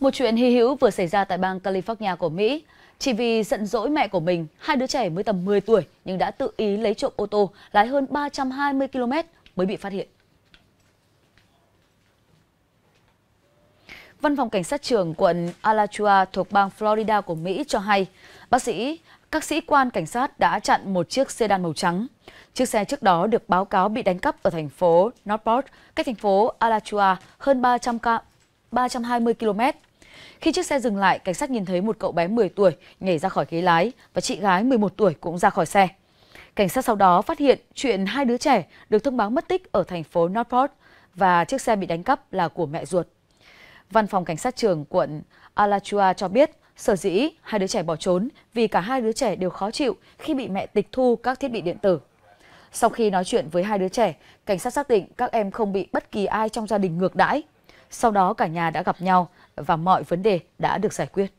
Một chuyện hy hữu vừa xảy ra tại bang California của Mỹ. Chỉ vì giận dỗi mẹ của mình, hai đứa trẻ mới tầm 10 tuổi nhưng đã tự ý lấy trộm ô tô lái hơn 320 km mới bị phát hiện. Văn phòng Cảnh sát trưởng quận Alachua thuộc bang Florida của Mỹ cho hay, bác sĩ, các sĩ quan cảnh sát đã chặn một chiếc sedan màu trắng. Chiếc xe trước đó được báo cáo bị đánh cắp ở thành phố Northport, cách thành phố Alachua hơn 300 km 320 km. Khi chiếc xe dừng lại, cảnh sát nhìn thấy một cậu bé 10 tuổi nhảy ra khỏi ghế lái và chị gái 11 tuổi cũng ra khỏi xe. Cảnh sát sau đó phát hiện chuyện hai đứa trẻ được thông báo mất tích ở thành phố Northport và chiếc xe bị đánh cắp là của mẹ ruột. Văn phòng cảnh sát trưởng quận Alachua cho biết sở dĩ hai đứa trẻ bỏ trốn vì cả hai đứa trẻ đều khó chịu khi bị mẹ tịch thu các thiết bị điện tử. Sau khi nói chuyện với hai đứa trẻ, cảnh sát xác định các em không bị bất kỳ ai trong gia đình ngược đãi sau đó cả nhà đã gặp nhau và mọi vấn đề đã được giải quyết.